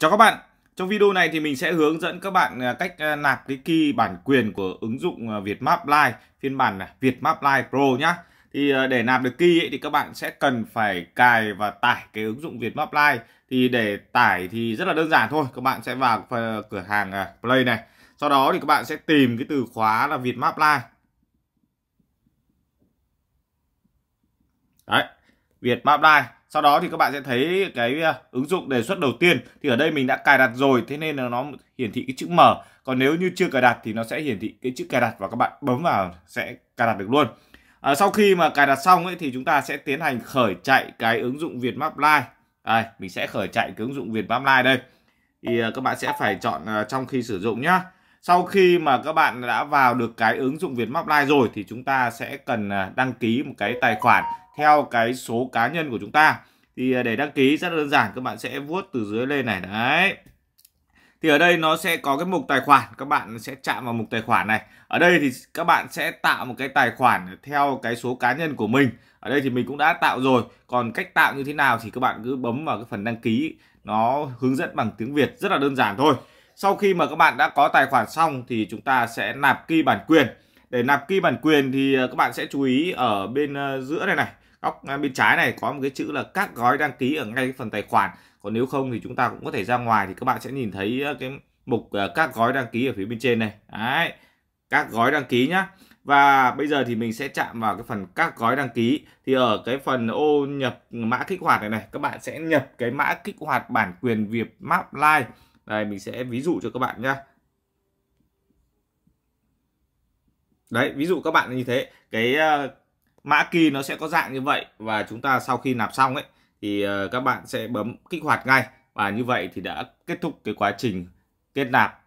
Chào các bạn, trong video này thì mình sẽ hướng dẫn các bạn à, cách à, nạp cái key bản quyền của ứng dụng à, Vietmap Live phiên bản Vietmap Live Pro nhá. Thì để nạp được key ấy, thì các bạn sẽ cần phải cài và tải cái ứng dụng Vietmap Live. Thì để tải thì rất là đơn giản thôi, các bạn sẽ vào cửa hàng Play này. Sau đó thì các bạn sẽ tìm cái từ khóa là Vietmap Live. Đấy, Vietmap Live sau đó thì các bạn sẽ thấy cái à, ứng dụng đề xuất đầu tiên thì ở đây mình đã cài đặt rồi thế nên là nó hiển thị cái chữ mở còn nếu như chưa cài đặt thì nó sẽ hiển thị cái chữ cài đặt và các bạn bấm vào sẽ cài đặt được luôn à, sau khi mà cài đặt xong ấy thì chúng ta sẽ tiến hành khởi chạy cái ứng dụng Việt Map Live đây mình sẽ khởi chạy cái ứng dụng Việt Map Live đây thì à, các bạn sẽ phải chọn à, trong khi sử dụng nhá sau khi mà các bạn đã vào được cái ứng dụng Việt Map Live rồi thì chúng ta sẽ cần đăng ký một cái tài khoản theo cái số cá nhân của chúng ta thì à, để đăng ký rất là đơn giản các bạn sẽ vuốt từ dưới lên này đấy thì ở đây nó sẽ có cái mục tài khoản các bạn sẽ chạm vào mục tài khoản này ở đây thì các bạn sẽ tạo một cái tài khoản theo cái số cá nhân của mình ở đây thì mình cũng đã tạo rồi còn cách tạo như thế nào thì các bạn cứ bấm vào cái phần đăng ký nó hướng dẫn bằng tiếng Việt rất là đơn giản thôi sau khi mà các bạn đã có tài khoản xong thì chúng ta sẽ nạp key bản quyền để nạp key bản quyền thì à, các bạn sẽ chú ý ở bên à, giữa này này góc à, bên trái này có một cái chữ là các gói đăng ký ở ngay cái phần tài khoản còn nếu không thì chúng ta cũng có thể ra ngoài thì các bạn sẽ nhìn thấy à, cái mục à, các gói đăng ký ở phía bên trên này đấy các gói đăng ký nhá và bây giờ thì mình sẽ chạm vào cái phần các gói đăng ký thì ở cái phần ô nhập mã kích hoạt này này các bạn sẽ nhập cái mã kích hoạt bản quyền Việt Map Live đây mình sẽ ví dụ cho các bạn nhá đấy ví dụ các bạn như thế cái mã key nó sẽ có dạng như vậy và chúng ta sau khi nạp xong ấy thì ờ, các bạn sẽ bấm kích hoạt ngay và như vậy thì đã kết thúc cái quá trình kết nạp